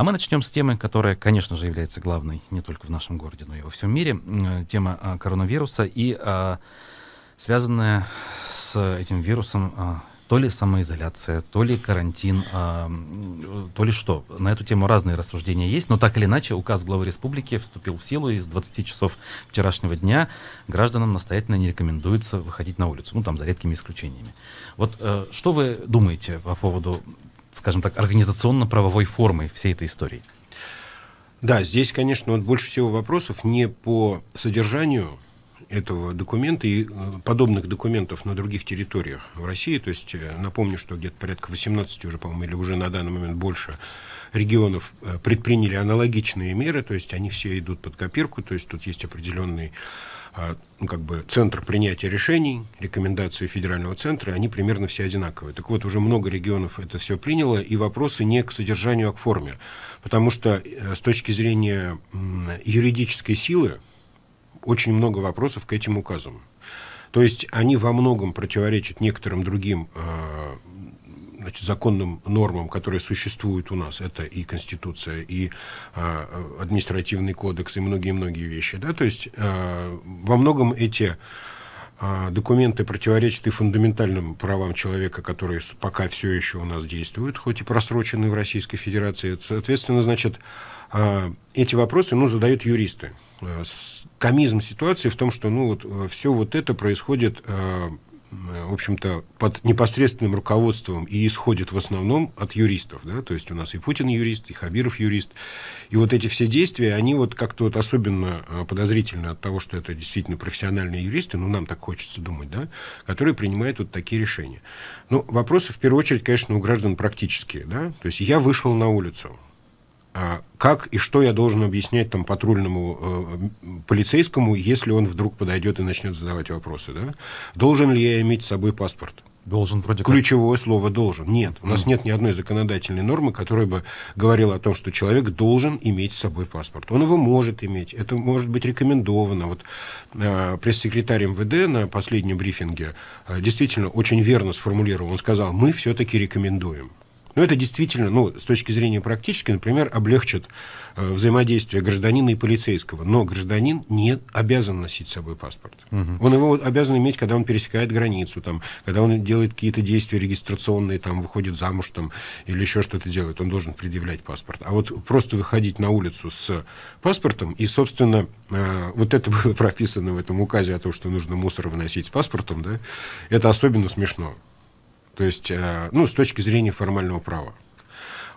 А мы начнем с темы, которая, конечно же, является главной не только в нашем городе, но и во всем мире. Э, тема а, коронавируса и а, связанная с этим вирусом а, то ли самоизоляция, то ли карантин, э, то ли что. На эту тему разные рассуждения есть, но так или иначе указ главы республики вступил в силу, и с 20 часов вчерашнего дня гражданам настоятельно не рекомендуется выходить на улицу, ну там за редкими исключениями. Вот э, что вы думаете по поводу скажем так, организационно-правовой формой всей этой истории? Да, здесь, конечно, вот больше всего вопросов не по содержанию этого документа и э, подобных документов на других территориях в России. То есть э, напомню, что где-то порядка 18 уже, по-моему, или уже на данный момент больше регионов э, предприняли аналогичные меры. То есть они все идут под копирку. То есть тут есть определенный а, ну, как бы центр принятия решений, рекомендации федерального центра, они примерно все одинаковые. Так вот, уже много регионов это все приняло, и вопросы не к содержанию, а к форме. Потому что э, с точки зрения юридической силы очень много вопросов к этим указам. То есть они во многом противоречат некоторым другим э, значит, законным нормам, которые существуют у нас, это и Конституция, и а, административный кодекс, и многие-многие вещи. Да? То есть а, во многом эти э, документы противоречат и фундаментальным правам человека, которые пока все еще у нас действуют, хоть и просрочены в Российской Федерации. Соответственно, значит, эти вопросы ну, задают юристы. Комизм ситуации в том, что ну, вот, все вот это происходит Э, в общем-то, под непосредственным руководством и исходит в основном от юристов, да, то есть у нас и Путин юрист, и Хабиров юрист, и вот эти все действия, они вот как-то вот особенно э, подозрительны от того, что это действительно профессиональные юристы, ну, нам так хочется думать, да, которые принимают вот такие решения. Ну вопросы, в первую очередь, конечно, у граждан практические, да, то есть я вышел на улицу, а как и что я должен объяснять там патрульному э, полицейскому, если он вдруг подойдет и начнет задавать вопросы, да? Должен ли я иметь с собой паспорт? Должен вроде как. Ключевое слово «должен». Нет, у нас mm. нет ни одной законодательной нормы, которая бы говорила о том, что человек должен иметь с собой паспорт. Он его может иметь, это может быть рекомендовано. Вот э, пресс-секретарь МВД на последнем брифинге э, действительно очень верно сформулировал. Он сказал, мы все-таки рекомендуем. Но ну, это действительно, ну, с точки зрения практически, например, облегчит э, взаимодействие гражданина и полицейского. Но гражданин не обязан носить с собой паспорт. Угу. Он его обязан иметь, когда он пересекает границу, там, когда он делает какие-то действия регистрационные, там, выходит замуж там, или еще что-то делает. Он должен предъявлять паспорт. А вот просто выходить на улицу с паспортом, и, собственно, э, вот это было прописано в этом указе о том, что нужно мусор выносить с паспортом, да, это особенно смешно. То есть, э, ну, с точки зрения формального права.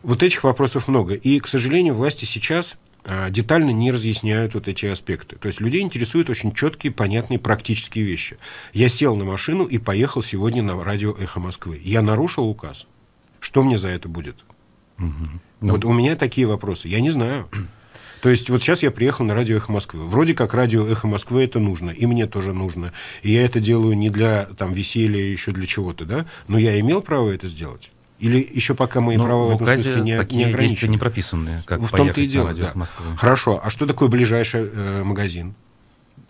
Вот этих вопросов много. И, к сожалению, власти сейчас э, детально не разъясняют вот эти аспекты. То есть людей интересуют очень четкие, понятные, практические вещи. Я сел на машину и поехал сегодня на радио «Эхо Москвы». Я нарушил указ. Что мне за это будет? Угу. Вот ну... у меня такие вопросы. Я не знаю. То есть вот сейчас я приехал на радио «Эхо Москвы». Вроде как радио «Эхо Москвы» это нужно, и мне тоже нужно. И я это делаю не для там, веселья, еще для чего-то, да? Но я имел право это сделать? Или еще пока мои Но ну, права в, этом смысле не, такие не ограничены? не прописаны, как в том-то и дело, да. Хорошо, а что такое ближайший э, магазин?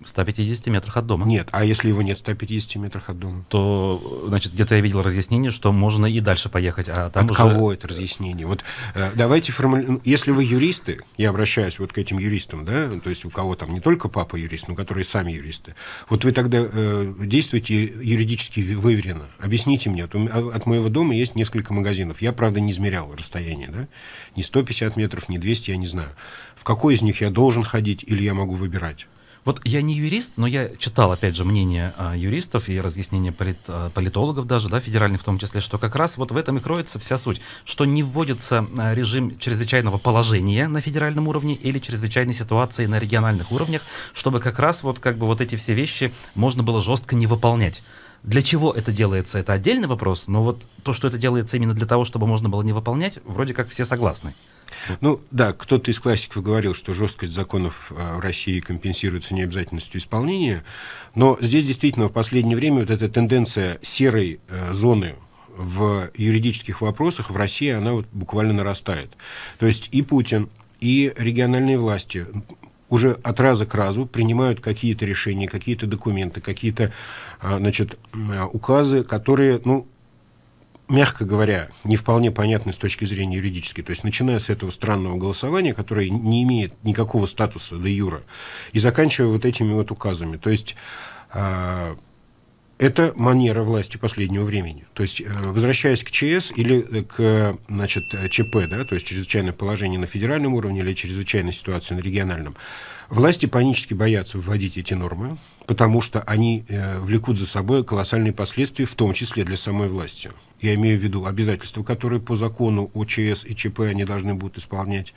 150 метрах от дома. Нет, а если его нет в 150 метрах от дома? То, значит, где-то я видел разъяснение, что можно и дальше поехать, а там от уже... кого это разъяснение? Вот э, давайте формулируем, ну, Если вы юристы, я обращаюсь вот к этим юристам, да, то есть у кого там не только папа юрист, но которые сами юристы, вот вы тогда э, действуете юридически выверенно. Объясните мне, а от, а от моего дома есть несколько магазинов. Я, правда, не измерял расстояние, да, не 150 метров, не 200, я не знаю. В какой из них я должен ходить или я могу выбирать? Вот я не юрист, но я читал, опять же, мнение а, юристов и разъяснения полит, а, политологов даже, да, федеральных в том числе, что как раз вот в этом и кроется вся суть, что не вводится а, режим чрезвычайного положения на федеральном уровне или чрезвычайной ситуации на региональных уровнях, чтобы как раз вот как бы вот эти все вещи можно было жестко не выполнять. Для чего это делается, это отдельный вопрос, но вот то, что это делается именно для того, чтобы можно было не выполнять, вроде как все согласны. Ну да, кто-то из классиков говорил, что жесткость законов э, в России компенсируется необязательностью исполнения, но здесь действительно в последнее время вот эта тенденция серой э, зоны в юридических вопросах в России, она вот буквально нарастает. То есть и Путин, и региональные власти уже от раза к разу принимают какие-то решения, какие-то документы, какие-то э, значит, э, указы, которые ну, мягко говоря, не вполне понятны с точки зрения юридической. То есть, начиная с этого странного голосования, которое не имеет никакого статуса до юра, и заканчивая вот этими вот указами. То есть, э, это манера власти последнего времени. То есть, э, возвращаясь к ЧС или э, к значит, ЧП, да, то есть чрезвычайное положение на федеральном уровне или чрезвычайной ситуации на региональном, власти панически боятся вводить эти нормы, потому что они э, влекут за собой колоссальные последствия, в том числе для самой власти. Я имею в виду обязательства, которые по закону ОЧС и ЧП они должны будут исполнять,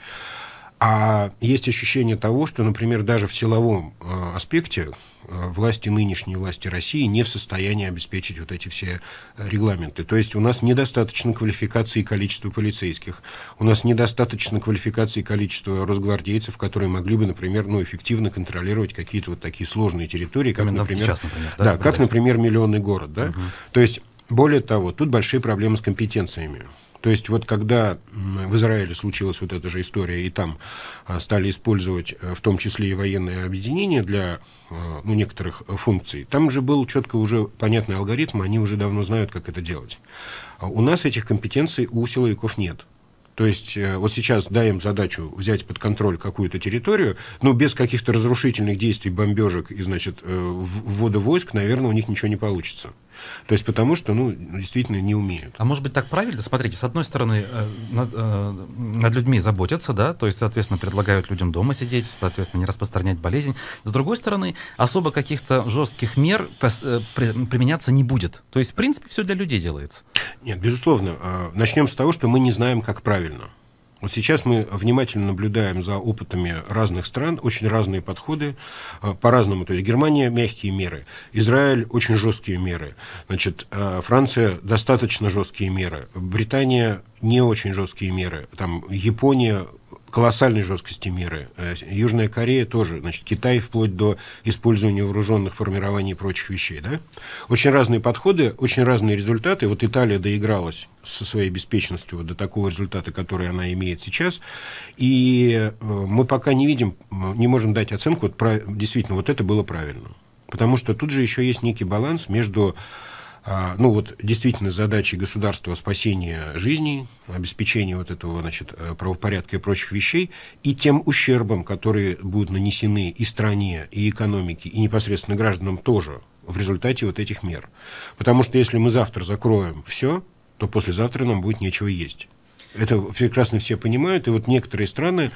а есть ощущение того, что, например, даже в силовом э, аспекте э, власти нынешней, власти России не в состоянии обеспечить вот эти все регламенты. То есть у нас недостаточно квалификации и количества полицейских, у нас недостаточно квалификации и количества росгвардейцев, которые могли бы, например, ну, эффективно контролировать какие-то вот такие сложные территории, как, например, час, например да, да, как, например, миллионный город. Да? Угу. То есть, более того, тут большие проблемы с компетенциями. То есть вот когда в Израиле случилась вот эта же история, и там а, стали использовать э, в том числе и военные объединения для э, ну, некоторых э, функций, там же был четко уже понятный алгоритм, они уже давно знают, как это делать. А у нас этих компетенций у силовиков нет. То есть вот сейчас даем задачу взять под контроль какую-то территорию, ну без каких-то разрушительных действий, бомбежек и, значит, ввода войск, наверное, у них ничего не получится. То есть потому что, ну, действительно не умеют. А может быть так правильно? Смотрите, с одной стороны, э, над, э, над людьми заботятся, да, то есть, соответственно, предлагают людям дома сидеть, соответственно, не распространять болезнь. С другой стороны, особо каких-то жестких мер э, применяться не будет. То есть, в принципе, все для людей делается. Нет, безусловно. Начнем с того, что мы не знаем, как правильно. Вот сейчас мы внимательно наблюдаем за опытами разных стран, очень разные подходы э, по-разному. То есть Германия мягкие меры, Израиль очень жесткие меры, значит, э, Франция достаточно жесткие меры, Британия не очень жесткие меры, там Япония колоссальной жесткости меры. Э, Южная Корея тоже, значит, Китай вплоть до использования вооруженных формирований и прочих вещей, да? Очень разные подходы, очень разные результаты. Вот Италия доигралась со своей беспечностью вот до такого результата, который она имеет сейчас. И э, мы пока не видим, не можем дать оценку, вот, действительно, вот это было правильно. Потому что тут же еще есть некий баланс между а, ну вот действительно задачи государства спасения жизни, обеспечения вот этого значит, э, правопорядка и прочих вещей, и тем ущербом, которые будут нанесены и стране, и экономике, и непосредственно гражданам тоже в результате вот этих мер. Потому что если мы завтра закроем все, то послезавтра нам будет нечего есть. Это прекрасно все понимают. И вот некоторые страны,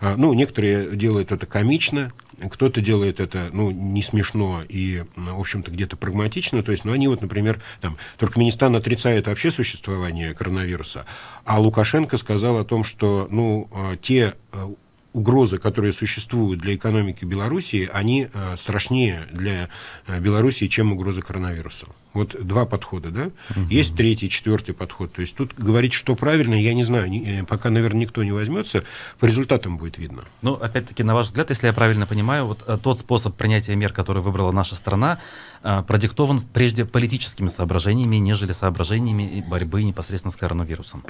а, ну, некоторые делают это комично, кто-то делает это, ну, не смешно и, в общем-то, где-то прагматично. То есть, ну, они вот, например, там, Туркменистан отрицает вообще существование коронавируса, а Лукашенко сказал о том, что, ну, а, те а, угрозы, которые существуют для экономики Белоруссии, они э, страшнее для э, Белоруссии, чем угрозы коронавируса. Вот два подхода, да? Угу. Есть третий, четвертый подход. То есть тут говорить, что правильно, я не знаю, э, пока, наверное, никто не возьмется, по результатам будет видно. Ну, опять-таки, на ваш взгляд, если я правильно понимаю, вот тот способ принятия мер, который выбрала наша страна, продиктован прежде политическими соображениями, нежели соображениями борьбы непосредственно с коронавирусом.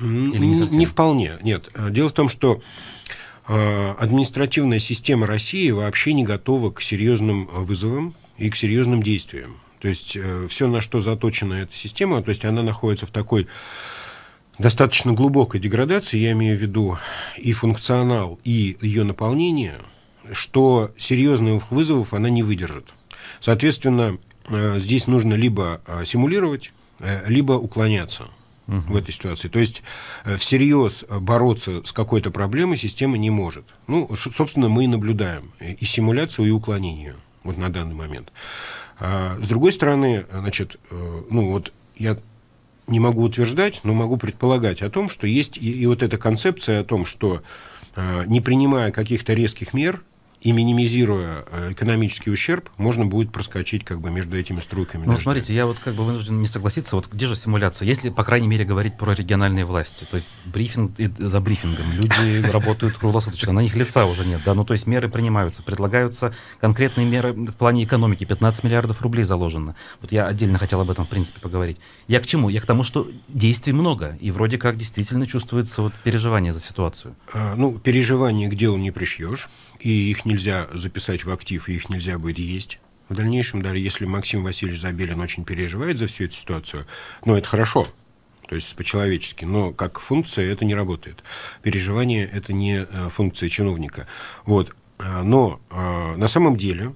Или не, совсем? не вполне, нет. Дело в том, что а, административная система России вообще не готова к серьезным э, вызовам и к серьезным действиям. То есть э, все, на что заточена эта система, то есть она находится в такой достаточно глубокой деградации, я имею в виду и функционал, и ее наполнение, что серьезных вызовов она не выдержит. Соответственно, э, здесь нужно либо симулировать, либо уклоняться – в этой ситуации. То есть э, всерьез бороться с какой-то проблемой система не может. Ну, собственно, мы и наблюдаем э, и симуляцию, и уклонение вот на данный момент. А, с другой стороны, значит, э, ну вот я не могу утверждать, но могу предполагать о том, что есть и, и вот эта концепция о том, что не принимая каких-то резких мер, и минимизируя э, экономический ущерб, можно будет проскочить как бы между этими струйками. Ну, смотрите, я вот как бы вынужден не согласиться, вот где же симуляция? Если, по крайней мере, говорить про региональные власти, то есть брифинг за брифингом, люди работают круглосуточно, на них лица уже нет, да, ну, то есть меры принимаются, предлагаются конкретные меры в плане экономики, 15 миллиардов рублей заложено. Вот я отдельно хотел об этом, в принципе, поговорить. Я к чему? Я к тому, что действий много, и вроде как действительно чувствуется вот переживание за ситуацию. А, ну, переживание к делу не пришьешь, и их нельзя записать в актив, и их нельзя будет есть. В дальнейшем, даже если Максим Васильевич Забелин очень переживает за всю эту ситуацию, ну, это хорошо, то есть по-человечески, но как функция это не работает. Переживание – это не э, функция чиновника. Вот. Э, но э, на самом деле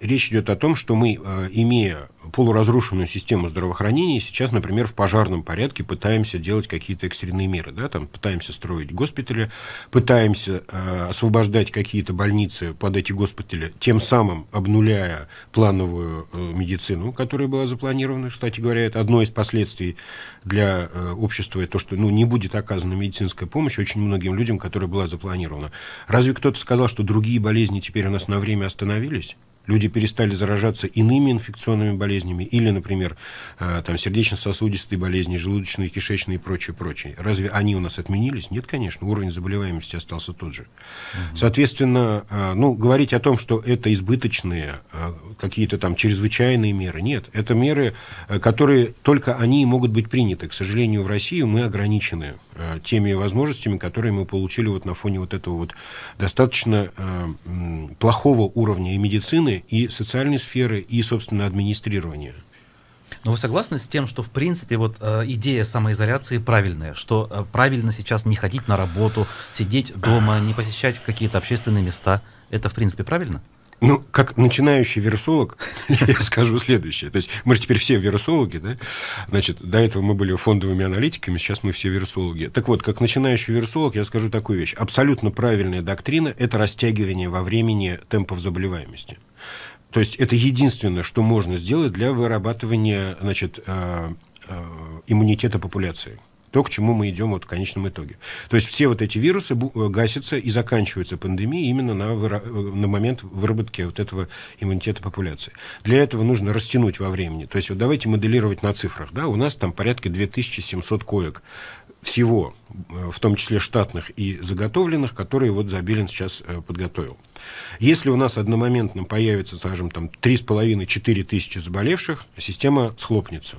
речь идет о том, что мы, э, имея полуразрушенную систему здравоохранения, сейчас, например, в пожарном порядке пытаемся делать какие-то экстренные меры. Да? Там пытаемся строить госпитали, пытаемся э, освобождать какие-то больницы под эти госпитали, тем самым обнуляя плановую э, медицину, которая была запланирована. Кстати говоря, это одно из последствий для э, общества, это то, что ну, не будет оказана медицинская помощь очень многим людям, которая была запланирована. Разве кто-то сказал, что другие болезни теперь у нас на время остановились? люди перестали заражаться иными инфекционными болезнями или, например, э, там, сердечно-сосудистые болезни, желудочные, кишечные и прочее, прочее. Разве они у нас отменились? Нет, конечно, уровень заболеваемости остался тот же. Угу. Соответственно, э, ну, говорить о том, что это избыточные, э, какие-то там чрезвычайные меры, нет. Это меры, которые только они могут быть приняты. К сожалению, в России мы ограничены теми возможностями, которые мы получили вот на фоне вот этого вот достаточно плохого уровня и медицины, и социальной сферы, и, собственно, администрирования. Но вы согласны с тем, что в принципе вот э, идея самоизоляции правильная, что э, правильно сейчас не ходить на работу, сидеть дома, не посещать какие-то общественные места, это в принципе правильно? Ну, как начинающий вирусолог, я скажу следующее. То есть мы же теперь все вирусологи, да? Значит, до этого мы были фондовыми аналитиками, сейчас мы все вирусологи. Так вот, как начинающий вирусолог, я скажу такую вещь. Абсолютно правильная доктрина – это растягивание во времени темпов заболеваемости. То есть это единственное, что можно сделать для вырабатывания значит, э, э, иммунитета популяции. То, к чему мы идем вот в конечном итоге. То есть все вот эти вирусы э, гасятся и заканчиваются пандемией именно на, э, на момент выработки вот этого иммунитета популяции. Для этого нужно растянуть во времени. То есть вот давайте моделировать на цифрах. Да? У нас там порядка 2700 коек всего, э, в том числе штатных и заготовленных, которые вот Забелин сейчас подготовил. Если у нас одномоментно появится, скажем, там 3,5-4 тысячи заболевших, система схлопнется.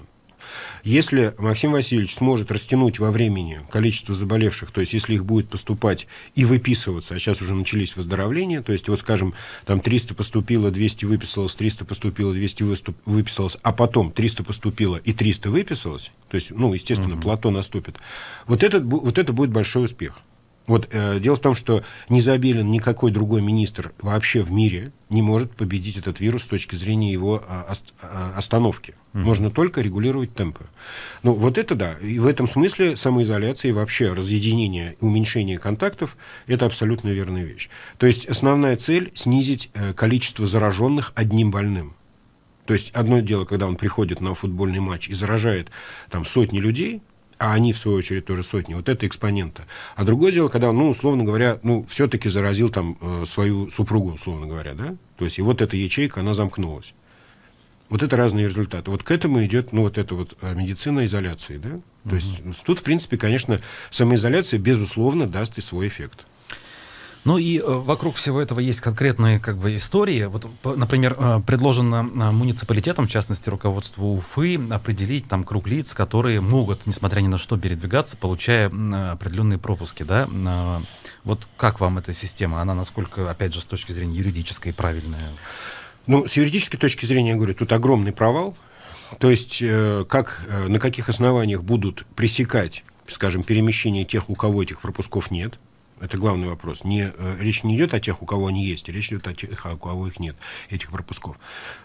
Если Максим Васильевич сможет растянуть во времени количество заболевших, то есть если их будет поступать и выписываться, а сейчас уже начались выздоровления, то есть вот, скажем, там 300 поступило, 200 выписалось, 300 поступило, 200 выступ, выписалось, а потом 300 поступило и 300 выписалось, то есть, ну, естественно, угу. плато наступит, вот, этот, вот это будет большой успех. Вот э, дело в том, что не Забелин, никакой другой министр вообще в мире не может победить этот вирус с точки зрения его а, ост, а, остановки. Mm-hmm. Можно только регулировать темпы. Ну, вот это да. И в этом смысле самоизоляция и вообще разъединение, уменьшение контактов – это абсолютно верная вещь. То есть основная цель – снизить э, количество зараженных одним больным. То есть одно дело, когда он приходит на футбольный матч и заражает там сотни людей – а они, в свою очередь, тоже сотни. Вот это экспонента. А другое дело, когда, ну, условно говоря, ну, все-таки заразил там э, свою супругу, условно говоря, да? То есть, и вот эта ячейка, она замкнулась. Вот это разные результаты. Вот к этому идет, ну, вот эта вот э, медицина изоляции, да? То угу. есть, тут, в принципе, конечно, самоизоляция, безусловно, даст и свой эффект. Ну и э, вокруг всего этого есть конкретные как бы, истории. Вот, например, э, предложено э, муниципалитетам, в частности, руководству Уфы, определить там круг лиц, которые могут, несмотря ни на что, передвигаться, получая определенные пропуски. Да? Вот как вам эта система? Она насколько, опять же, с точки зрения юридической правильная? Ну, с юридической точки зрения, я говорю, тут огромный провал. То есть, как, на каких основаниях будут пресекать, скажем, перемещение тех, у кого этих пропусков нет – это главный вопрос. Не, э, речь не идет о тех, у кого они есть, речь идет о тех, а у кого их нет, этих пропусков.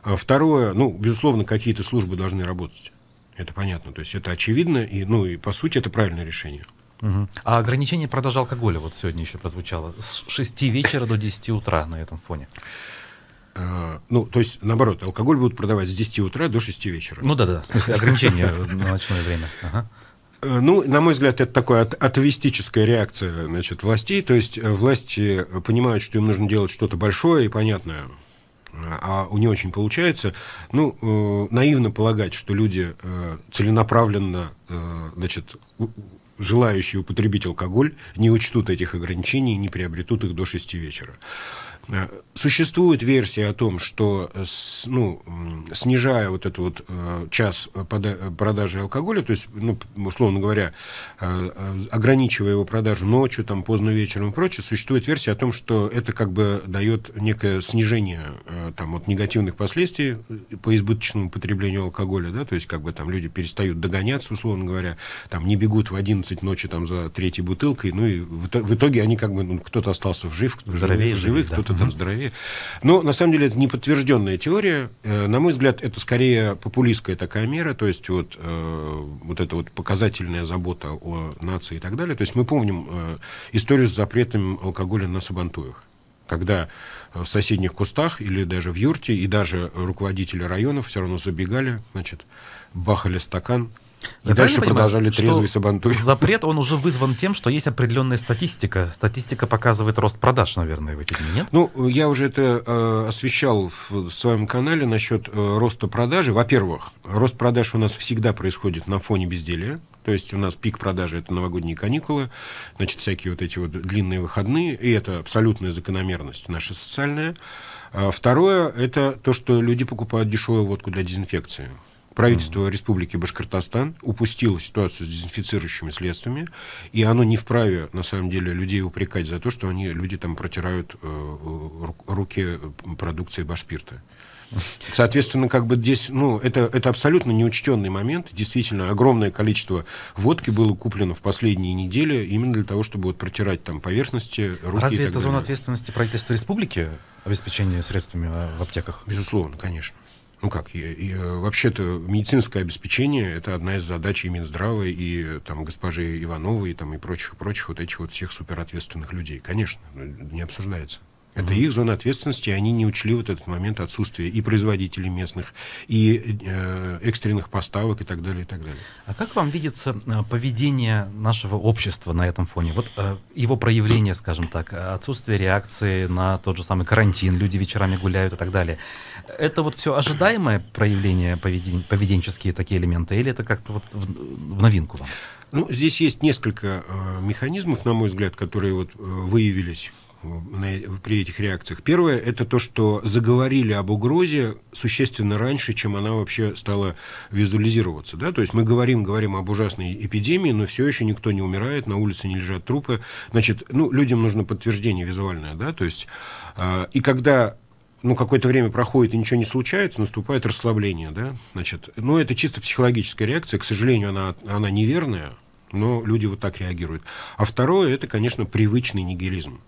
А второе, ну, безусловно, какие-то службы должны работать. Это понятно. То есть это очевидно, и, ну, и по сути это правильное решение. Угу. А ограничение продажи алкоголя вот сегодня еще прозвучало. С 6 вечера до 10 утра на этом фоне. А, ну, то есть, наоборот, алкоголь будут продавать с 10 утра до 6 вечера. Ну да-да, в смысле ограничение на ночное время. Ага. Э, ну, на мой взгляд, это такая атовистическая реакция значит, властей. То есть э, власти понимают, что им нужно делать что-то большое и понятное, а у не очень получается. Ну, э, наивно полагать, что люди э, целенаправленно, э, значит, у, желающие употребить алкоголь, не учтут этих ограничений и не приобретут их до 6 вечера. Э, существует версия о том, что э, с ну, снижая вот этот вот э, час продажи алкоголя, то есть, ну, условно говоря, ограничивая его продажу ночью, там, поздно вечером и прочее, существует версия о том, что это как бы дает некое снижение Э, там, от негативных последствий э, по избыточному потреблению алкоголя, да, то есть как бы там люди перестают догоняться, условно говоря, там не бегут в 11 ночи там за третьей бутылкой, ну и в итоге они как бы, ну, кто-то остался в жив, здоровее, в живых, да. кто-то там здоровее. Но на самом деле это неподтвержденная теория. Э, на мой взгляд, это скорее популистская такая мера, то есть вот, вот эта вот показательная забота о нации и так далее. То есть мы помним историю с запретом алкоголя на Сабантуях когда э, в соседних кустах или даже в юрте, и даже руководители районов все равно забегали, значит, бахали стакан и дальше продолжали трезвый сабантуй. Запрет, он уже вызван тем, что есть определенная статистика. Статистика показывает рост продаж, наверное, в эти дни, нет? Ну, я уже это э, освещал в, в своем канале насчет э, роста продажи. Во-первых, рост продаж у нас всегда происходит на фоне безделия. То есть у нас пик продажи это новогодние каникулы, значит, всякие вот эти вот длинные выходные, и это абсолютная закономерность наша социальная. А второе, это то, что люди покупают дешевую водку для дезинфекции. Правительство Республики Башкортостан упустило ситуацию с дезинфицирующими средствами, и оно не вправе, на самом деле, людей упрекать за то, что они, люди там протирают э, э руки э, продукции Башпирта. Соответственно, как бы здесь, ну, это, это абсолютно неучтенный момент. Действительно, огромное количество водки было куплено в последние недели именно для того, чтобы вот протирать там поверхности, руки Разве это далее. зона ответственности правительства республики, обеспечение средствами а, в аптеках? Безусловно, конечно. Ну как, и, и, э, вообще-то медицинское обеспечение – это одна из задач и Минздрава, и там госпожи Ивановой, и, там, и прочих, прочих вот этих вот всех суперответственных людей. Конечно, ну, не обсуждается. Это их зона ответственности, и они не учли вот этот момент отсутствия и производителей местных, и э, экстренных поставок и так далее, и так далее. А как вам видится э, поведение нашего общества на этом фоне? Вот э, его проявление, скажем так, отсутствие реакции на тот же самый карантин, люди вечерами гуляют и так далее. Это вот все ожидаемое проявление поведен... поведенческие такие элементы, или это как-то вот в, в новинку вам? Ну, здесь есть несколько э, механизмов, на мой взгляд, которые вот э, выявились Э, при этих реакциях. Первое – это то, что заговорили об угрозе существенно раньше, чем она вообще стала визуализироваться. Да? То есть мы говорим, говорим об ужасной эпидемии, но все еще никто не умирает, на улице не лежат трупы. Значит, ну, людям нужно подтверждение визуальное. Да? То есть, э, и когда ну, какое-то время проходит и ничего не случается, наступает расслабление, да, значит, ну, это чисто психологическая реакция, к сожалению, она, она неверная, но люди вот так реагируют. А второе, это, конечно, привычный нигилизм.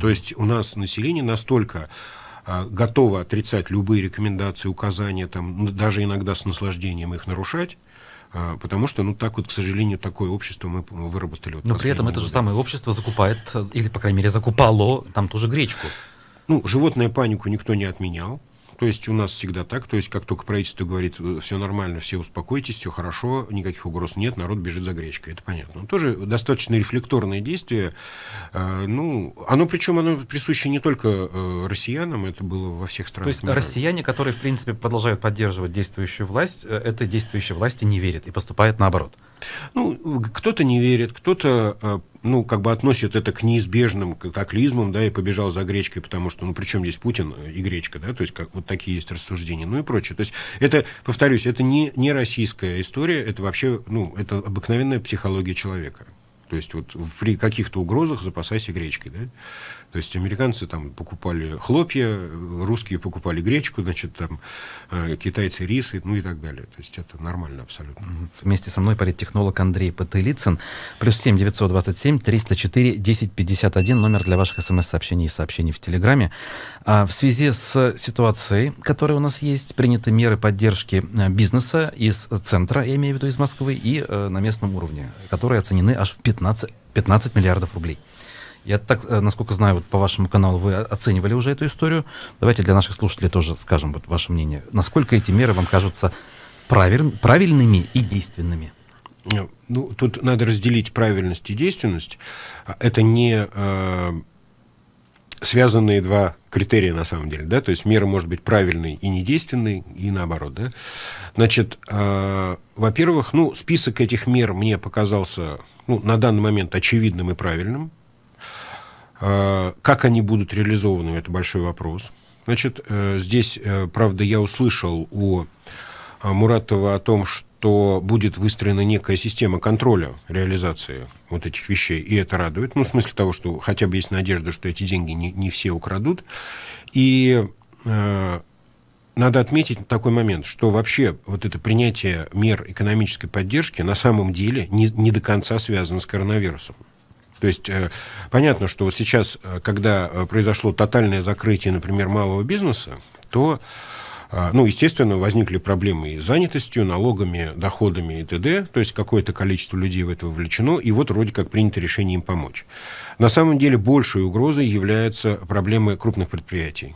То есть у нас население настолько а, готово отрицать любые рекомендации, указания, там, даже иногда с наслаждением их нарушать, а, Потому что, ну, так вот, к сожалению, такое общество мы выработали. Но при этом годы. это же самое общество закупает, э, или, по крайней мере, закупало там тоже гречку. Ну, животное панику никто не отменял. То есть у нас всегда так. То есть как только правительство говорит, э, все нормально, все успокойтесь, все хорошо, никаких угроз нет, народ бежит за гречкой. Это понятно. Ну, тоже достаточно рефлекторное действие. А, ну, оно причем оно присуще не только э, россиянам, это было во всех странах. То есть мира. россияне, которые, в принципе, продолжают поддерживать действующую власть, э, этой действующей власти не верят и поступают наоборот. Ну, кто-то не верит, кто-то ну, как бы относит это к неизбежным катаклизмам, да, и побежал за гречкой, потому что, ну, при чем здесь Путин и гречка, да, то есть как, вот такие есть рассуждения, ну и прочее. То есть это, повторюсь, это не, не российская история, это вообще, ну, это обыкновенная психология человека. То есть вот при каких-то угрозах запасайся гречкой, да. То есть американцы там покупали хлопья, русские покупали гречку, значит, там э, китайцы рисы, ну и так далее. То есть это нормально абсолютно. Вместе со мной парит технолог Андрей Потылицын. Плюс 7 927 304 1051 номер для ваших смс-сообщений и сообщений в Телеграме. А в связи с ситуацией, которая у нас есть, приняты меры поддержки э, бизнеса из центра, я имею в виду из Москвы, и э, на местном уровне, которые оценены аж в 15, 15 миллиардов рублей. Я так, э, насколько знаю, вот по вашему каналу вы оценивали уже эту историю. Давайте для наших слушателей тоже скажем вот ваше мнение. Насколько эти меры вам кажутся правиль, правильными и действенными? Э, ну, тут надо разделить правильность и действенность. Это не э, связанные два критерия на самом деле, да, то есть мера может быть правильной и недейственной, и наоборот, да. Значит, э, во-первых, ну, список этих мер мне показался, ну, на данный момент очевидным и правильным. А, как они будут реализованы, это большой вопрос. Значит, э, здесь, э, правда, я услышал у а, Муратова о том, что будет выстроена некая система контроля реализации вот этих вещей, и это радует. Ну, в смысле того, что хотя бы есть надежда, что эти деньги не, не все украдут. И э, надо отметить такой момент, что вообще вот это принятие мер экономической поддержки на самом деле не, не до конца связано с коронавирусом. То есть э, понятно, что вот сейчас, э, когда э, произошло тотальное закрытие, например, малого бизнеса, то ну, естественно, возникли проблемы и занятостью, налогами, доходами и т.д. То есть какое-то количество людей в это вовлечено, и вот вроде как принято решение им помочь. На самом деле большей угрозой являются проблемы крупных предприятий.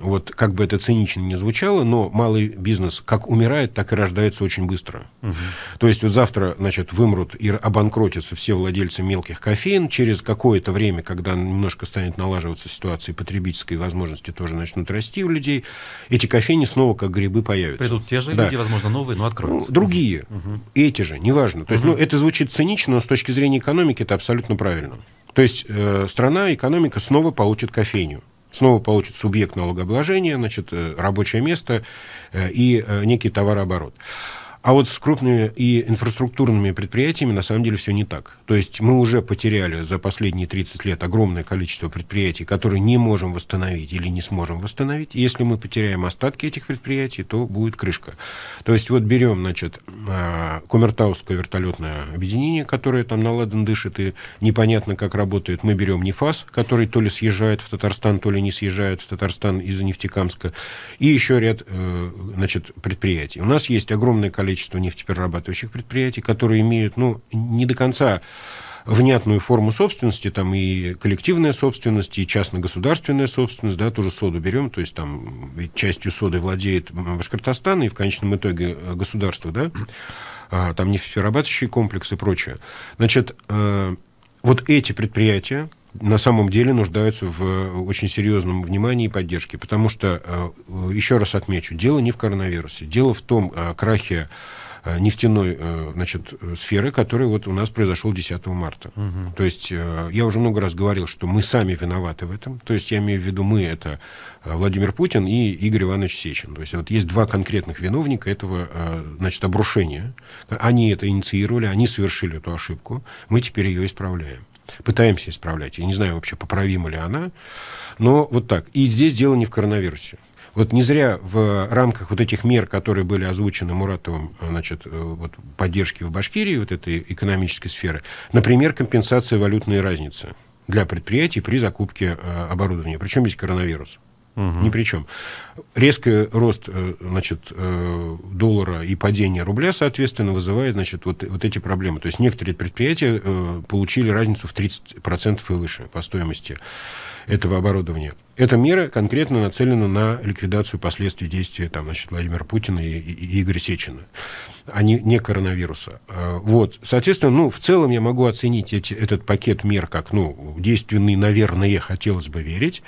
Вот как бы это цинично не звучало, но малый бизнес как умирает, так и рождается очень быстро. Угу. То есть вот завтра, значит, вымрут и обанкротятся все владельцы мелких кофеин. Через какое-то время, когда немножко станет налаживаться ситуация, потребительские возможности тоже начнут расти у людей, эти кофейни снова как грибы появятся. Придут те же да. люди, возможно, новые, но откроются. Ну, другие. Угу. Эти же, неважно. То есть, угу. ну, это звучит цинично, но с точки зрения экономики это абсолютно правильно. То есть э, страна, экономика снова получит кофейню снова получит субъект налогообложения, значит, э, рабочее место э, и э, некий товарооборот. А вот с крупными и инфраструктурными предприятиями на самом деле все не так. То есть мы уже потеряли за последние 30 лет огромное количество предприятий, которые не можем восстановить или не сможем восстановить. если мы потеряем остатки этих предприятий, то будет крышка. То есть вот берем, значит, а, Кумертауское вертолетное объединение, которое там на ладан дышит и непонятно как работает. Мы берем НИФАС, который то ли съезжает в Татарстан, то ли не съезжает в Татарстан из-за Нефтекамска. И еще ряд, э, значит, предприятий. У нас есть огромное количество количеству нефтеперерабатывающих предприятий, которые имеют, ну, не до конца внятную форму собственности, там и коллективная собственность, и частно-государственная собственность, да, ту же соду берем, то есть там ведь частью соды владеет Башкортостан, и в конечном итоге э, государство, да, а, там нефтеперерабатывающие комплексы и прочее. Значит, э, вот эти предприятия, на самом деле нуждаются в э, очень серьезном внимании и поддержке, потому что, э, еще раз отмечу, дело не в коронавирусе, дело в том э, крахе нефтяной значит, сферы, который вот у нас произошел 10 марта. Угу. То есть я уже много раз говорил, что мы сами виноваты в этом. То есть я имею в виду мы, это Владимир Путин и Игорь Иванович Сечин. То есть вот есть два конкретных виновника этого значит, обрушения. Они это инициировали, они совершили эту ошибку. Мы теперь ее исправляем. Пытаемся исправлять. Я не знаю вообще, поправима ли она. Но вот так. И здесь дело не в коронавирусе. Вот не зря в рамках вот этих мер, которые были озвучены Муратовым, э, значит, э, вот поддержки в Башкирии, вот этой экономической сферы, например, компенсация валютной разницы для предприятий при закупке э, оборудования. Причем есть коронавирус. Угу. Ни при чем. Резкий рост э, значит, э, доллара и падение рубля, соответственно, вызывает значит, вот, вот эти проблемы. То есть некоторые предприятия э, получили разницу в 30% и выше по стоимости этого оборудования эта мера конкретно нацелена на ликвидацию последствий действия там, значит, Владимира Путина и, и Игоря Сечина, а не, не коронавируса. А, вот. Соответственно, ну, в целом я могу оценить эти, этот пакет мер как ну, действенный, наверное, хотелось бы верить,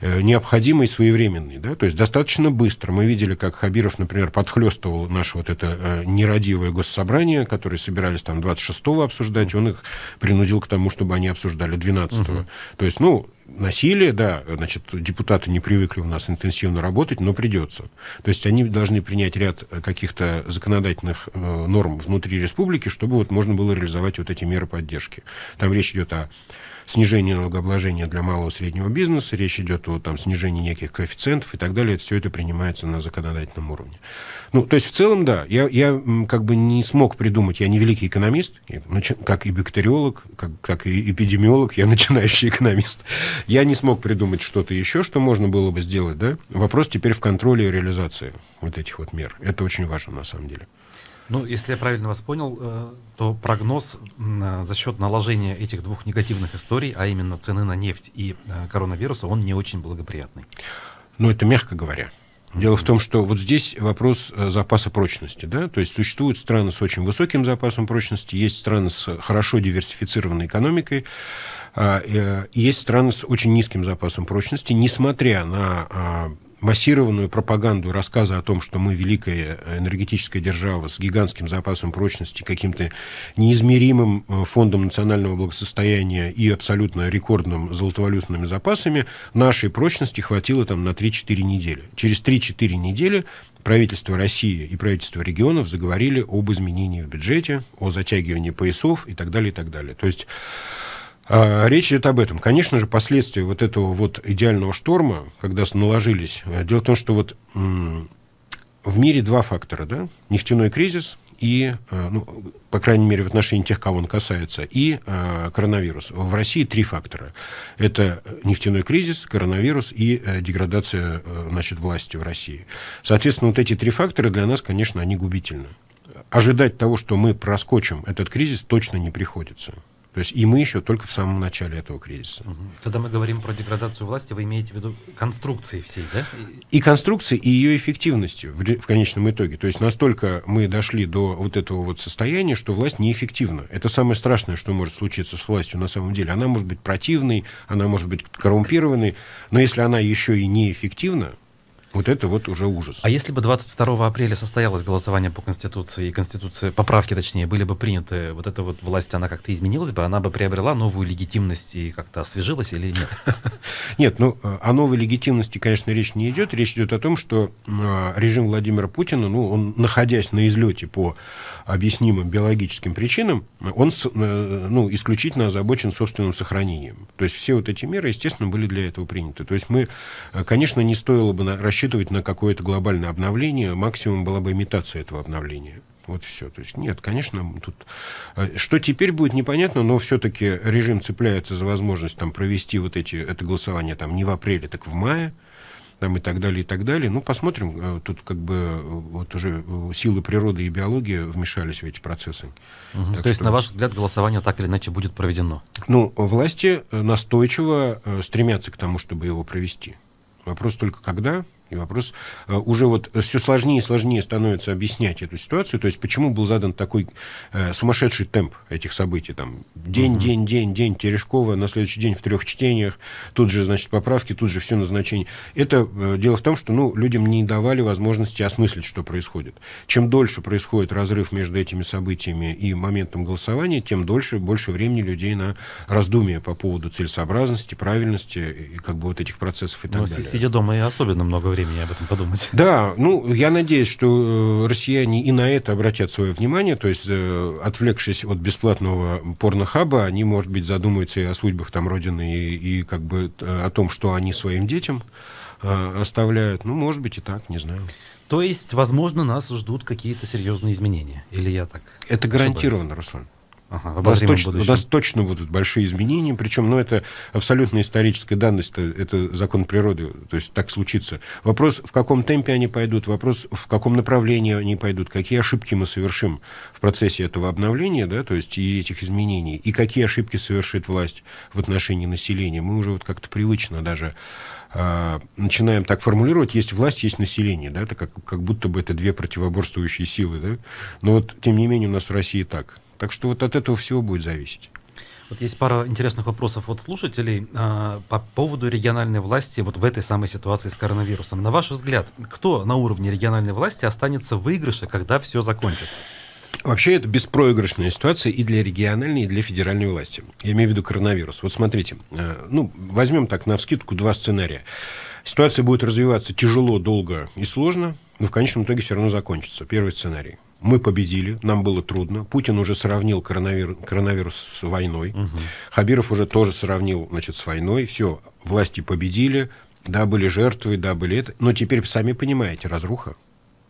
э, необходимый и своевременный. Да? То есть достаточно быстро. Мы видели, как Хабиров, например, подхлестывал наше вот это э, нерадивое госсобрание, которые собирались там 26-го обсуждать, он их принудил к тому, чтобы они обсуждали 12-го. Угу. То есть, ну, насилие, да, значит, депутаты не привыкли у нас интенсивно работать, но придется. То есть они должны принять ряд э, каких-то законодательных э, норм внутри республики, чтобы вот можно было реализовать вот эти меры поддержки. Там речь идет о снижение налогообложения для малого и среднего бизнеса, речь идет о там, снижении неких коэффициентов и так далее. это Все это принимается на законодательном уровне. Ну, то есть в целом, да, я, я как бы не смог придумать, я не великий экономист, ну, как и бактериолог, как, как и эпидемиолог, я начинающий экономист. Я не смог придумать что-то еще, что можно было бы сделать, да? Вопрос теперь в контроле и реализации вот этих вот мер. Это очень важно на самом деле. Ну, если я правильно вас понял, э, то прогноз э, за счет наложения этих двух негативных историй, а именно цены на нефть и э, коронавируса, он не очень благоприятный. Ну, это мягко говоря. Дело в том, что вот здесь вопрос запаса прочности. Да? То есть существуют страны с очень высоким запасом прочности, есть страны с хорошо диверсифицированной экономикой, а, есть страны с очень низким запасом прочности, несмотря на а, массированную пропаганду рассказа о том, что мы великая энергетическая держава с гигантским запасом прочности, каким-то неизмеримым э, фондом национального благосостояния и абсолютно рекордным золотовалютными запасами, нашей прочности хватило там на 3-4 недели. Через 3-4 недели правительство России и правительство регионов заговорили об изменении в бюджете, о затягивании поясов и так далее, и так далее. То есть а речь идет об этом. Конечно же, последствия вот этого вот идеального шторма, когда наложились... Э, дело в том, что вот в мире два фактора, да? Нефтяной кризис и, э, ну, по крайней мере, в отношении тех, кого он касается, и э, коронавирус. В России три фактора. Это нефтяной кризис, коронавирус и деградация значит, власти в России. Соответственно, вот эти три фактора для нас, конечно, они губительны. Ожидать того, что мы проскочим этот кризис, точно не приходится. То есть и мы еще только в самом начале этого кризиса. Когда мы говорим про деградацию власти, вы имеете в виду конструкции всей, да? И конструкции, и ее эффективности в, в конечном итоге. То есть настолько мы дошли до вот этого вот состояния, что власть неэффективна. Это самое страшное, что может случиться с властью на самом деле. Она может быть противной, она может быть коррумпированной, но если она еще и неэффективна, вот это вот уже ужас. А если бы 22 апреля состоялось голосование по Конституции, и конституции поправки точнее, были бы приняты, вот эта вот власть, она как-то изменилась бы, она бы приобрела новую легитимность и как-то освежилась или нет? Нет, ну о новой легитимности, конечно, речь не идет. Речь идет о том, что режим Владимира Путина, ну, он, находясь на излете по объяснимым биологическим причинам, он э, ну, исключительно озабочен собственным сохранением. То есть все вот эти меры, естественно, были для этого приняты. То есть мы, э, конечно, не стоило бы рассчитывать рассчитывать на какое-то глобальное обновление, максимум была бы имитация этого обновления. Вот все. То есть нет, конечно, тут... Э, что теперь будет непонятно, но все-таки режим цепляется за возможность там, провести вот эти, это голосование там, не в апреле, так в мае там и так далее, и так далее. Ну, посмотрим. Э, тут как бы э, вот уже силы природы и биологии вмешались в эти процессы. Угу. Так То что... есть, на ваш взгляд, голосование так или иначе будет проведено? Ну, власти настойчиво стремятся к тому, чтобы его провести. Вопрос только когда, и вопрос э, уже вот э, все сложнее и сложнее становится объяснять эту ситуацию, то есть почему был задан такой э, сумасшедший темп этих событий, там день, угу. день, день, день Терешкова, на следующий день в трех чтениях, тут же, значит, поправки, тут же все назначение. Это э, дело в том, что, ну, людям не давали возможности осмыслить, что происходит. Чем дольше происходит разрыв между этими событиями и моментом голосования, тем дольше, больше времени людей на раздумие по поводу целесообразности, правильности и как бы вот этих процессов и так Но, ну, далее. Сидя дома и особенно много времени времени об этом подумать. Да, ну, я надеюсь, что э, россияне и на это обратят свое внимание, то есть, э, отвлекшись от бесплатного порнохаба, они, может быть, задумаются и о судьбах там Родины, и, и как бы э, о том, что они своим детям оставляют. Ну, может быть, и так, не знаю. То есть, возможно, нас ждут какие-то серьезные изменения? Или я так? Это ошибаюсь? гарантированно, Руслан. Ага, у, нас точно, у нас точно будут большие изменения, причем, ну, это абсолютно историческая данность, это закон природы, то есть так случится. Вопрос, в каком темпе они пойдут, вопрос, в каком направлении они пойдут, какие ошибки мы совершим в процессе этого обновления, да, то есть и этих изменений, и какие ошибки совершит власть в отношении населения. Мы уже вот как-то привычно даже а, начинаем так формулировать, есть власть, есть население, да, это как, как будто бы это две противоборствующие силы, да, но вот, тем не менее, у нас в России так. Так что вот от этого всего будет зависеть. Вот есть пара интересных вопросов от слушателей э, по поводу региональной власти вот в этой самой ситуации с коронавирусом. На ваш взгляд, кто на уровне региональной власти останется в выигрыше, когда все закончится? Вообще это беспроигрышная ситуация и для региональной, и для федеральной власти. Я имею в виду коронавирус. Вот смотрите, э, ну, возьмем так, на вскидку два сценария. Ситуация будет развиваться тяжело, долго и сложно, но в конечном итоге все равно закончится. Первый сценарий мы победили, нам было трудно. Путин уже сравнил коронавирус, коронавирус с войной. Угу. Хабиров уже тоже сравнил значит, с войной. Все, власти победили, да, были жертвы, да, были это. Но теперь, сами понимаете, разруха.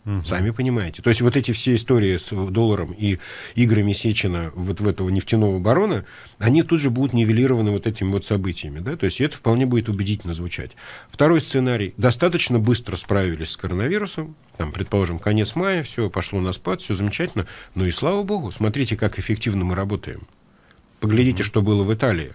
Угу. Сами понимаете. То есть вот эти все истории с э, долларом и играми Сечина вот в этого нефтяного барона, они тут же будут нивелированы вот этими вот событиями. Да? То есть это вполне будет убедительно звучать. Второй сценарий. Достаточно быстро справились с коронавирусом. Там, предположим, конец мая, все пошло на спад, все замечательно. Ну и слава богу, смотрите, как эффективно мы работаем. Поглядите, угу. что было в Италии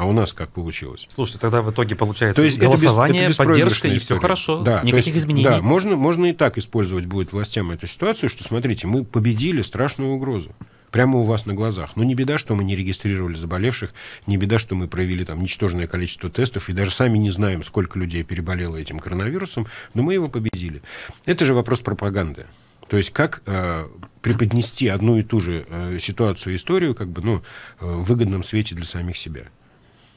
а у нас как получилось? Слушай, тогда в итоге получается то есть голосование, это без, это поддержка и все хорошо, да, никаких есть, изменений. Да, можно, можно и так использовать будет властям эту ситуацию, что, смотрите, мы победили страшную угрозу прямо у вас на глазах. Но не беда, что мы не регистрировали заболевших, не беда, что мы провели там ничтожное количество тестов, и даже сами не знаем, сколько людей переболело этим коронавирусом, но мы его победили. Это же вопрос пропаганды. То есть как э, преподнести одну и ту же э, ситуацию, историю, как бы, ну, э, в выгодном свете для самих себя.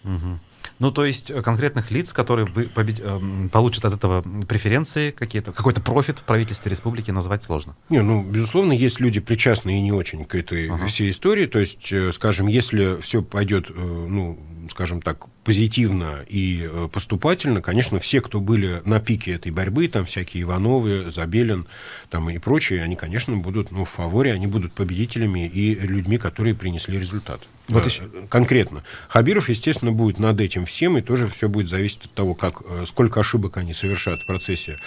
Угу. Ну, то есть э, конкретных лиц, которые вы побед... Эм, получат от этого преференции, какие-то, какой-то профит в правительстве республики назвать сложно. Не, ну, безусловно, есть люди, причастные и не очень к этой ага. всей истории. То есть, э, скажем, если все пойдет, э, ну, скажем так, позитивно и э, поступательно, конечно, все, кто были на пике этой борьбы, там всякие Ивановы, Забелин там и прочие, они, конечно, будут ну, в фаворе, они будут победителями и людьми, которые принесли результат. Вот еще. Э, э, конкретно. Хабиров, естественно, будет над этим всем, и тоже все будет зависеть от того, как, сколько ошибок они совершат в процессе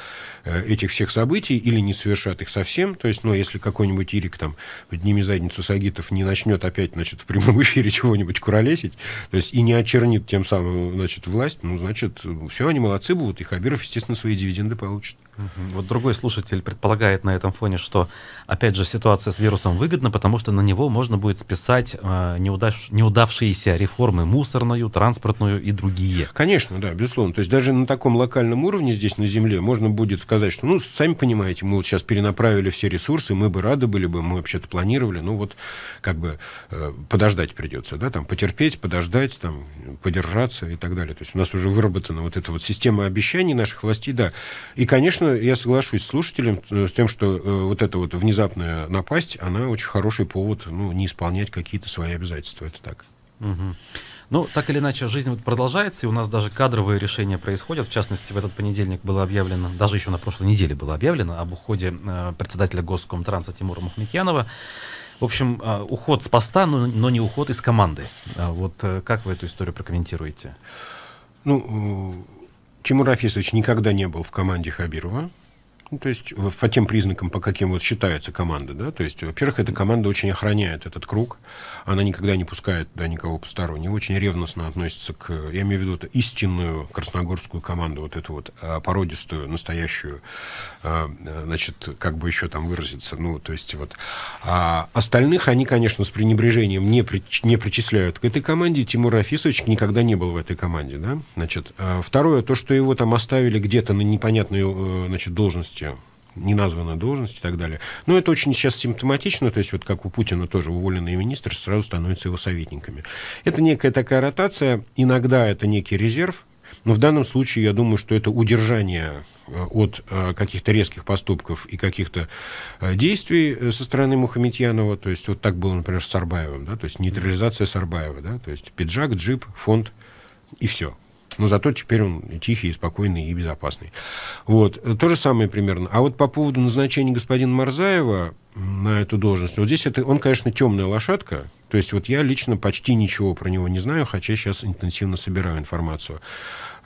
этих всех событий или не совершат их совсем. То есть, ну, если какой-нибудь Ирик там подними задницу Сагитов не начнет опять, значит, в прямом эфире чего-нибудь куролесить, то есть и не очернит тем самую, значит, власть, ну, значит, все, они молодцы будут, и Хабиров, естественно, свои дивиденды получит. Вот другой слушатель предполагает на этом фоне, что, опять же, ситуация с вирусом выгодна, потому что на него можно будет списать э, а, неудав... неудавшиеся реформы мусорную, транспортную и другие. Конечно, да, безусловно. То есть даже на таком локальном уровне здесь на Земле можно будет сказать, что, ну, сами понимаете, мы вот сейчас перенаправили все ресурсы, мы бы рады были бы, мы вообще-то планировали, ну, вот, как бы э, подождать придется, да, там, потерпеть, подождать, там, подержать держаться и так далее. То есть у нас уже выработана вот эта вот система обещаний наших властей, да. И, конечно, я соглашусь с слушателем э, с тем, что э, вот эта вот внезапная напасть, она очень хороший повод ну, не исполнять какие-то свои обязательства. Это так. Угу. Ну, так или иначе, жизнь вот продолжается, и у нас даже кадровые решения происходят. В частности, в этот понедельник было объявлено, даже еще на прошлой неделе было объявлено об уходе э, председателя Госкомтранса Тимура Мухметьянова. В общем, а, уход с поста, но не уход из команды. А вот э, как вы эту историю прокомментируете? Ну, э, Тимур Рафисович никогда не был в команде Хабирова. Ну, то есть э, по тем признакам, по каким вот считается команда, да, то есть, во-первых, эта команда очень охраняет этот круг, она никогда не пускает туда никого постороннего, очень ревностно относится к, я имею в виду, это истинную красногорскую команду, вот эту вот э, породистую, настоящую, э, значит, как бы еще там выразиться, ну, то есть вот. А остальных они, конечно, с пренебрежением не, при, не причисляют к этой команде, Тимур Рафисович никогда не был в этой команде, да, значит. Второе, то, что его там оставили где-то на непонятную, значит, должность должности неназванной должность и так далее. Но это очень сейчас симптоматично, то есть вот как у Путина тоже уволенные министры сразу становятся его советниками. Это некая такая ротация, иногда это некий резерв, но в данном случае я думаю, что это удержание э, от э, каких-то резких поступков и каких-то э, действий со стороны Мухаметьянова. То есть вот так было, например, с Сарбаевым, да, то есть нейтрализация Сарбаева, да, то есть пиджак, джип, фонд и все но зато теперь он тихий, спокойный и безопасный. Вот. То же самое примерно. А вот по поводу назначения господина Марзаева на эту должность, вот здесь это, он, конечно, темная лошадка, то есть вот я лично почти ничего про него не знаю, хотя сейчас интенсивно собираю информацию.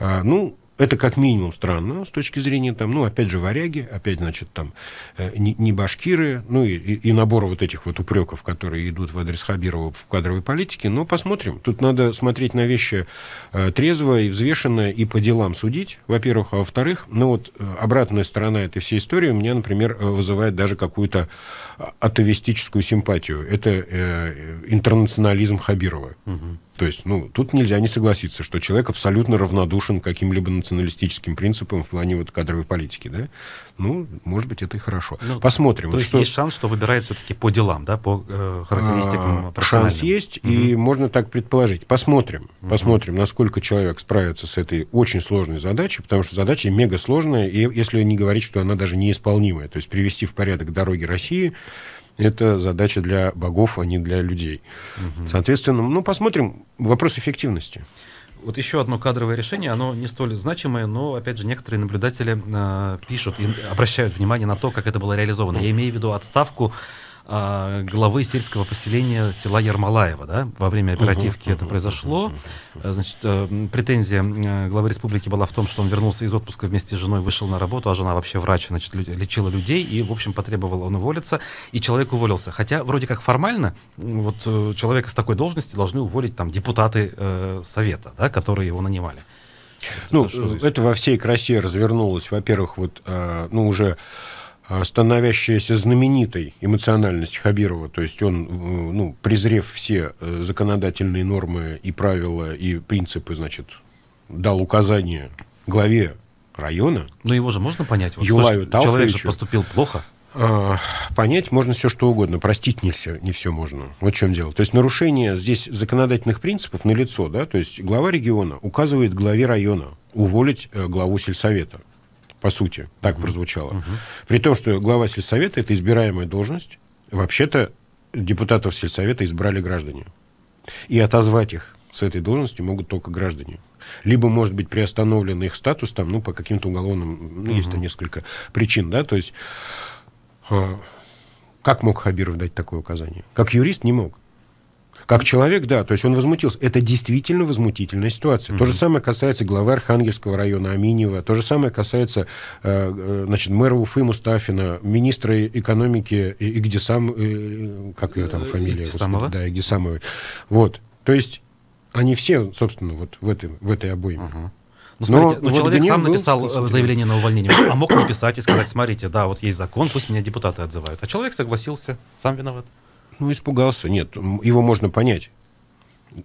А, ну, это как минимум странно с точки зрения, там, ну, опять же, варяги, опять, значит, там, э, не, не башкиры, ну, и, и набор вот этих вот упреков, которые идут в адрес Хабирова в кадровой политике. Но посмотрим. Тут надо смотреть на вещи э, трезво и взвешенно, и по делам судить, во-первых. А во-вторых, ну, вот э, обратная сторона этой всей истории у меня, например, э, вызывает даже какую-то а, атовистическую симпатию. Это э, э интернационализм Хабирова. Угу. То есть, ну, тут нельзя не согласиться, что человек абсолютно равнодушен каким-либо националистическим принципам в плане вот кадровой политики, да? Ну, может быть, это и хорошо. Ну, Посмотрим. То вот есть, что... есть шанс, что выбирает все-таки по делам, да, по э, характеристикам а, Шанс есть, угу. и можно так предположить. Посмотрим, угу. посмотрим, насколько человек справится с этой очень сложной задачей, потому что задача мега сложная, и если не говорить, что она даже неисполнимая, то есть привести в порядок дороги России, это задача для богов, а не для людей. Угу. Соответственно, ну, посмотрим. Вопрос эффективности. Вот еще одно кадровое решение, оно не столь значимое, но, опять же, некоторые наблюдатели э, пишут и обращают внимание на то, как это было реализовано. Я имею в виду отставку а, главы сельского поселения села Ермолаева. Да? Во время оперативки это произошло. Угу, угу. Значит, э, претензия главы республики была в том, что он вернулся из отпуска вместе с женой, вышел на работу, а жена вообще врач, значит, лечила людей и, в общем, потребовала он уволиться, и человек уволился. Хотя, вроде как формально, вот э, человека с такой должности должны уволить там депутаты э, совета, да, которые его нанимали. Ну, это ну, это во всей красе развернулось. Во-первых, вот, э, ну, уже а становящаяся знаменитой эмоциональность Хабирова, то есть он, э, ну, презрев все э, законодательные нормы и правила и принципы, значит, дал указание главе района. Но его же можно понять. Вот, Юлаю человек же поступил плохо. А, понять можно все, что угодно. Простить не все, не все можно. Вот в чем дело. То есть нарушение здесь законодательных принципов налицо, да? То есть глава региона указывает главе района уволить э, главу сельсовета по сути, так угу. прозвучало. Угу. При том, что глава сельсовета – это избираемая должность, вообще-то депутатов сельсовета избрали граждане. И отозвать их с этой должности могут только граждане. Либо, может быть, приостановлен их статус там, ну, по каким-то уголовным, ну, угу. есть там несколько причин, да, то есть... А, как мог Хабиров дать такое указание? Как юрист не мог. Как человек, да, то есть он возмутился. Это действительно возмутительная ситуация. Mm-hmm. То же самое касается главы Архангельского района Аминева, то же самое касается э, э, значит, мэра Уфы Мустафина, министра экономики Сам, э, Как ее там фамилия? Игдисамова. Да, Игдисамовой. Вот. То есть они все, собственно, вот в этой, в этой обойме. uh Ну, смотрите, но, ну, но человек сам написал был, заявление на увольнение, а мог написать и сказать, смотрите, да, вот есть закон, пусть меня депутаты отзывают. А человек согласился, сам виноват. Ну, испугался. Нет, его можно понять.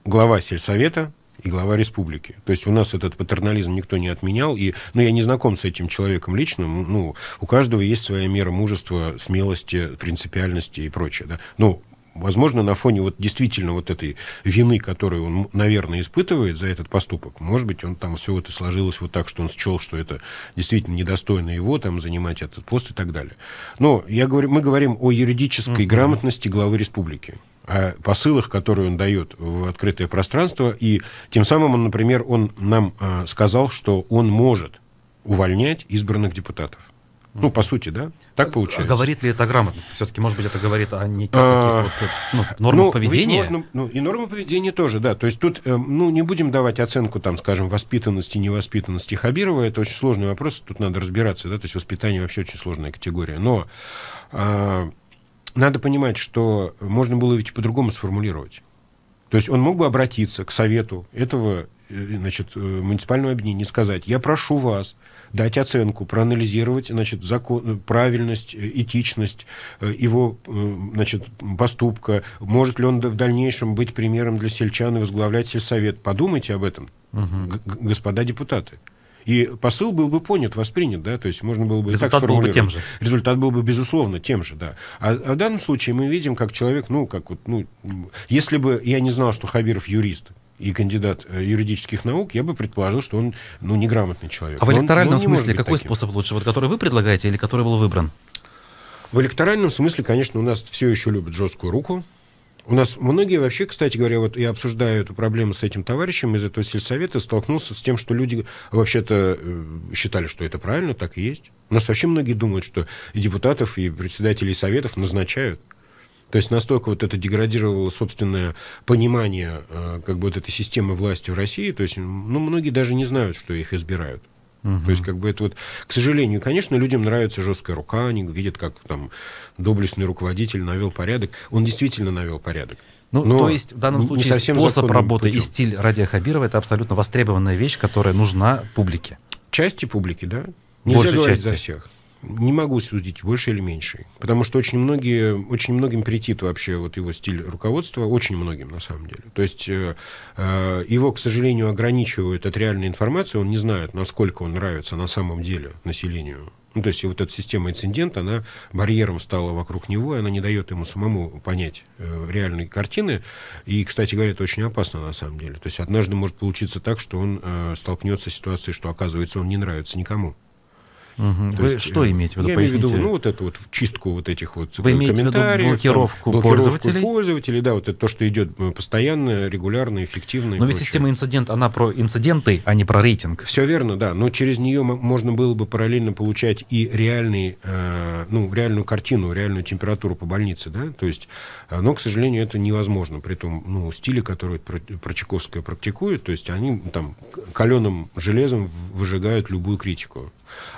Глава сельсовета и глава республики. То есть у нас этот патернализм никто не отменял. И, ну, я не знаком с этим человеком лично. Ну, у каждого есть своя мера мужества, смелости, принципиальности и прочее. Да? Ну, возможно, на фоне вот действительно вот этой вины, которую он, наверное, испытывает за этот поступок, может быть, он там все это сложилось вот так, что он счел, что это действительно недостойно его там занимать этот пост и так далее. Но я говорю, мы говорим о юридической mm-hmm. грамотности главы республики о посылах, которые он дает в открытое пространство, и тем самым он, например, он нам э, сказал, что он может увольнять избранных депутатов. Ну, по сути, да? Так получается. Говорит ли это о грамотности? Все-таки, может быть, это говорит о неких а, вот, э, ну, ну, нормах ну, поведения? Можно, ну, и нормы поведения тоже, да. То есть тут, э, ну, не будем давать оценку, там, скажем, воспитанности, невоспитанности Хабирова. Это очень сложный вопрос, тут надо разбираться, да. То есть воспитание вообще очень сложная категория. Но а, надо понимать, что можно было ведь по-другому сформулировать. То есть он мог бы обратиться к совету этого Э, значит, э, муниципального объединения сказать, я прошу вас дать оценку, проанализировать значит, закон, э, правильность, этичность его значит, поступка, может ли он в дальнейшем быть примером для сельчан и возглавлять сельсовет. Подумайте об этом, угу. господа депутаты. И посыл был бы понят, воспринят, да, то есть можно было бы Результат так сформулировать. Был бы тем же. Результат был бы, безусловно, тем же, да. А, а в данном случае мы видим, как человек, ну, как вот, ну, если бы я не знал, что Хабиров юрист, и кандидат э, юридических наук, я бы предположил, что он ну, неграмотный человек. А в электоральном он, он смысле какой таким. способ лучше? Вот который вы предлагаете или который был выбран? В электоральном смысле, конечно, у нас все еще любят жесткую руку. У нас многие вообще, кстати говоря, вот я обсуждаю эту проблему с этим товарищем из этого сельсовета, столкнулся с тем, что люди вообще-то э, считали, что это правильно, так и есть. У нас вообще многие думают, что и депутатов, и председателей советов назначают то есть настолько вот это деградировало собственное понимание э, как бы вот этой системы власти в России. То есть, ну, многие даже не знают, что их избирают. Угу. То есть, как бы это вот, к сожалению, конечно, людям нравится жесткая рука, они видят, как там доблестный руководитель навел порядок. Он действительно навел порядок. Ну, Но то есть в данном случае совсем способ работы путем. и стиль Радия Хабирова это абсолютно востребованная вещь, которая нужна публике. Части публики, да? Нельзя Большей говорить части. за всех не могу судить, больше или меньше. Потому что очень, многие, очень многим претит вообще вот его стиль руководства, очень многим на самом деле. То есть э, э, его, к сожалению, ограничивают от реальной информации, он не знает, насколько он нравится на самом деле населению. Ну, то есть и вот эта система инцидента, она барьером стала вокруг него, и она не дает ему самому понять э, реальные картины. И, кстати говоря, это очень опасно на самом деле. То есть однажды может получиться так, что он э, столкнется с ситуацией, что, оказывается, он не нравится никому. Угу. Вы есть, что э, имеете в виду? Я поясните. имею в виду, ну, вот эту вот чистку вот этих вот Вы имеете в виду блокировку, там, блокировку пользователей? пользователей? Да, вот это то, что идет ну, постоянно, регулярно, эффективно. Но ведь система инцидент, она про инциденты, а не про рейтинг. Все верно, да, но через нее можно было бы параллельно получать и реальный, э, ну, реальную картину, реальную температуру по больнице, да, то есть, э, но, к сожалению, это невозможно, при том, ну, стиле, который про, практикует, то есть они там каленым железом выжигают любую критику.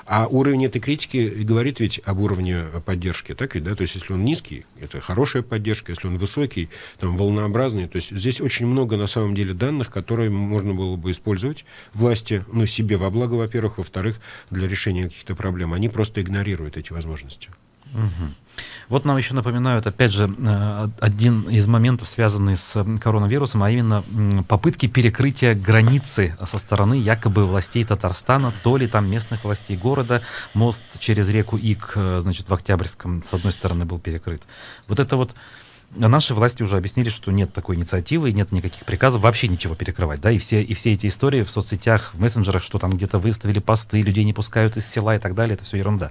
А уровень этой критики говорит ведь об уровне э, поддержки, так ведь, да? То есть если он низкий, это хорошая поддержка, если он высокий, там, волнообразный. То есть здесь очень много, на самом деле, данных, которые можно было бы использовать власти, ну, себе во благо, во-первых, во-вторых, для решения каких-то проблем. Они просто игнорируют эти возможности. Угу. Вот нам еще напоминают, опять же, э, один из моментов, связанный с коронавирусом, а именно попытки перекрытия границы со стороны якобы властей Татарстана, то ли там местных властей города. Мост через реку Ик, э, значит, в Октябрьском с одной стороны был перекрыт. Вот это вот э, наши власти уже объяснили, что нет такой инициативы, нет никаких приказов вообще ничего перекрывать, да, и все, и все эти истории в соцсетях, в мессенджерах, что там где-то выставили посты, людей не пускают из села и так далее, это все ерунда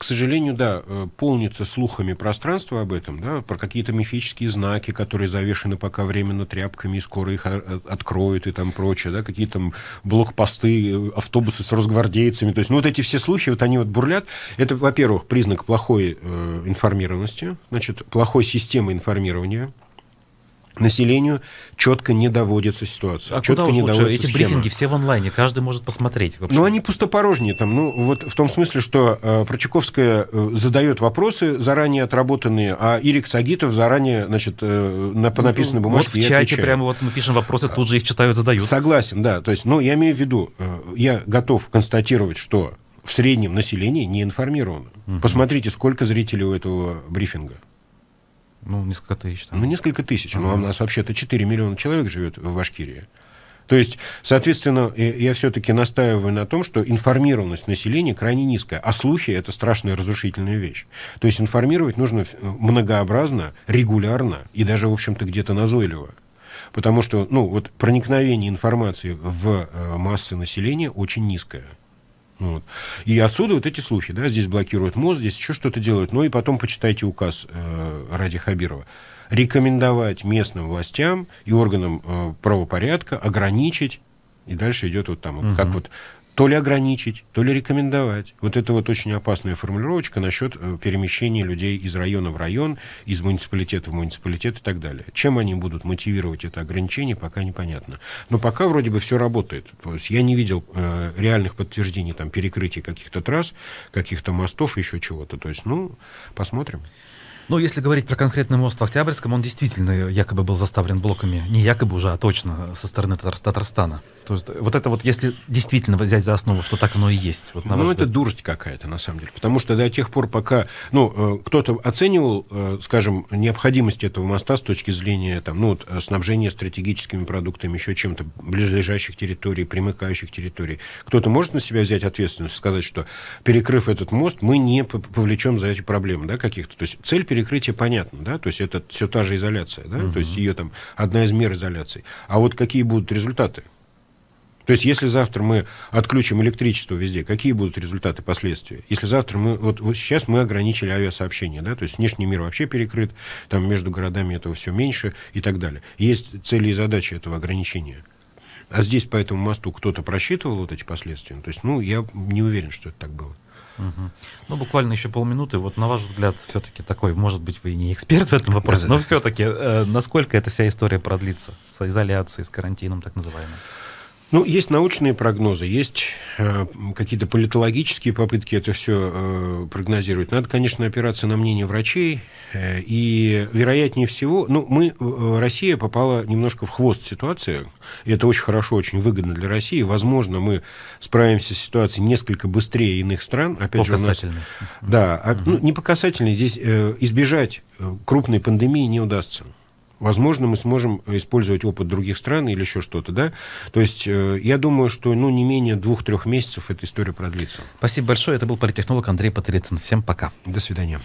к сожалению, да, э, полнится слухами пространство об этом, да, про какие-то мифические знаки, которые завешены пока временно тряпками, и скоро их а, э, откроют и там прочее, да, какие там блокпосты, э, автобусы с росгвардейцами. То есть, ну, вот эти все слухи, вот они вот бурлят. Это, во-первых, признак плохой э, информированности, значит, плохой системы информирования, населению четко не доводится ситуация. А четко куда не доводится Эти схема. брифинги все в онлайне, каждый может посмотреть. Ну, они пустопорожнее. Там, ну, вот в том смысле, что э, Прочаковская э, задает вопросы, заранее отработанные, а Ирик Сагитов заранее, значит, э, на, по написанной ну, бумажке Вот в чате отвечаю. прямо вот мы пишем вопросы, тут же их читают, задают. Согласен, да. То есть, ну, я имею в виду, э, я готов констатировать, что в среднем население не информировано. Угу. Посмотрите, сколько зрителей у этого брифинга. Ну, несколько тысяч. Там. Ну, несколько тысяч. Ну, а ага. Но у нас вообще-то 4 миллиона человек живет в Башкирии. То есть, соответственно, я все-таки настаиваю на том, что информированность населения крайне низкая, а слухи – это страшная разрушительная вещь. То есть информировать нужно э, многообразно, регулярно и даже, в общем-то, где-то назойливо. Потому что ну, вот проникновение информации в э, массы населения очень низкое. Ну вот. И отсюда вот эти слухи, да, здесь блокируют мост, здесь еще что-то делают. Ну и потом почитайте указ э, Ради Хабирова. Рекомендовать местным властям и органам э, правопорядка ограничить и дальше идет вот там, угу. как вот то ли ограничить, то ли рекомендовать. Вот это вот очень опасная формулировочка насчет э, перемещения людей из района в район, из муниципалитета в муниципалитет и так далее. Чем они будут мотивировать это ограничение, пока непонятно. Но пока вроде бы все работает. То есть я не видел э, реальных подтверждений там перекрытия каких-то трасс, каких-то мостов, еще чего-то. То есть, ну, посмотрим. Ну, если говорить про конкретный мост в Октябрьском, он действительно якобы был заставлен блоками. Не якобы уже, а точно со стороны Татарстана. То есть вот это вот, если действительно взять за основу, что так оно и есть. Вот, ну, это дурость какая-то, на самом деле. Потому что до тех пор, пока... Ну, э, кто-то оценивал, э, скажем, необходимость этого моста с точки зрения там, ну, вот, э, снабжения стратегическими продуктами, еще чем-то, ближайших территорий, примыкающих территорий. Кто-то может на себя взять ответственность, сказать, что перекрыв этот мост, мы не повлечем за эти проблемы да, каких-то. То есть цель перед перекрытие понятно, да, то есть это все та же изоляция, да, угу. то есть ее там одна из мер изоляции. А вот какие будут результаты? То есть, если завтра мы отключим электричество везде, какие будут результаты, последствия? Если завтра мы... Вот, вот сейчас мы ограничили авиасообщение, да, то есть внешний мир вообще перекрыт, там между городами этого все меньше и так далее. Есть цели и задачи этого ограничения. А здесь по этому мосту кто-то просчитывал вот эти последствия? То есть, ну, я не уверен, что это так было. Угу. Ну, буквально еще полминуты. Вот на ваш взгляд, все-таки такой, может быть, вы и не эксперт в этом вопросе, но все-таки, э, насколько эта вся история продлится с изоляцией, с карантином так называемым? Ну, есть научные прогнозы, есть э, какие-то политологические попытки это все э, прогнозировать. Надо, конечно, опираться на мнение врачей. Э, и, вероятнее всего, ну, мы, э, Россия попала немножко в хвост ситуации. И это очень хорошо, очень выгодно для России. Возможно, мы справимся с ситуацией несколько быстрее иных стран. Опять же, у нас... Да, угу. ну, не по касательной. Здесь э, избежать э, крупной пандемии не удастся. Возможно, мы сможем использовать опыт других стран или еще что-то, да? То есть э, я думаю, что ну, не менее двух-трех месяцев эта история продлится. Спасибо большое. Это был политтехнолог Андрей Патрицын. Всем пока. До свидания.